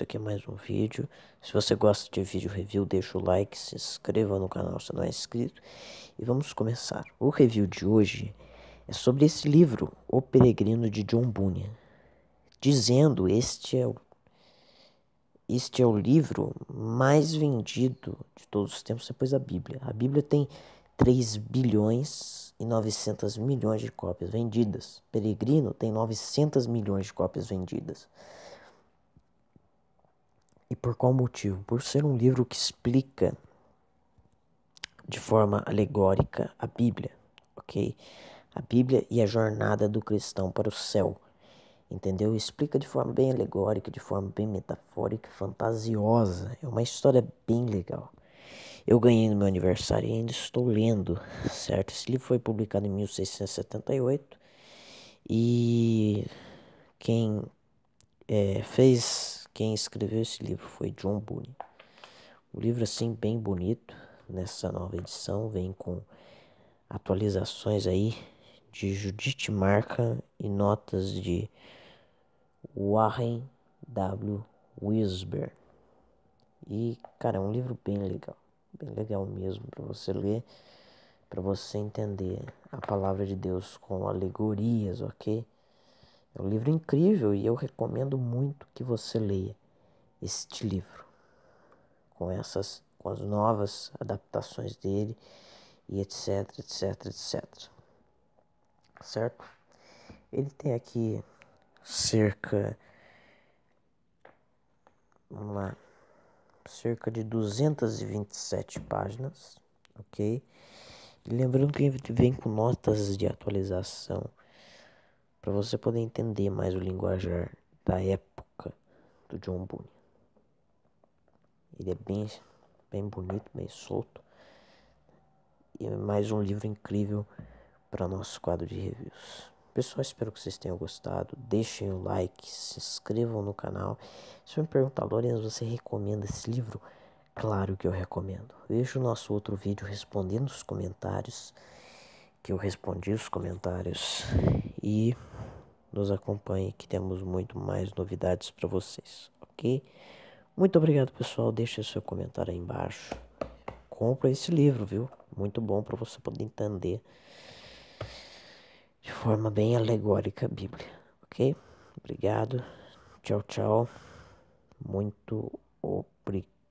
aqui mais um vídeo. Se você gosta de vídeo review, deixa o like, se inscreva no canal se não é inscrito. E vamos começar. O review de hoje é sobre esse livro, O Peregrino de John Bunyan. Dizendo, este é o, este é o livro mais vendido de todos os tempos depois da Bíblia. A Bíblia tem 3 bilhões e 900 milhões de cópias vendidas. Peregrino tem 900 milhões de cópias vendidas. E por qual motivo? Por ser um livro que explica de forma alegórica a Bíblia, ok? A Bíblia e a jornada do cristão para o céu, entendeu? Explica de forma bem alegórica, de forma bem metafórica, fantasiosa. É uma história bem legal. Eu ganhei no meu aniversário e ainda estou lendo, certo? Esse livro foi publicado em 1678 e quem é, fez quem escreveu esse livro foi John Bunyan. O livro, assim, bem bonito, nessa nova edição, vem com atualizações aí de Judith Marca e notas de Warren W. Wisber. E, cara, é um livro bem legal, bem legal mesmo para você ler, para você entender a palavra de Deus com alegorias, ok? É um livro incrível e eu recomendo muito que você leia este livro com essas com as novas adaptações dele e etc, etc, etc. Certo? Ele tem aqui cerca vamos lá, cerca de 227 páginas, OK? lembrando que vem com notas de atualização para você poder entender mais o linguajar da época do John Bunyan. Ele é bem, bem bonito, bem solto. E é mais um livro incrível para nosso quadro de reviews. Pessoal, espero que vocês tenham gostado. Deixem o like, se inscrevam no canal. Se eu me perguntar, Lorenzo, você recomenda esse livro? Claro que eu recomendo. Veja o nosso outro vídeo respondendo os comentários, que eu respondi os comentários. E nos acompanhe que temos muito mais novidades para vocês, ok? Muito obrigado, pessoal. Deixe seu comentário aí embaixo. Compre esse livro, viu? Muito bom para você poder entender de forma bem alegórica a Bíblia, ok? Obrigado. Tchau, tchau. Muito obrigado.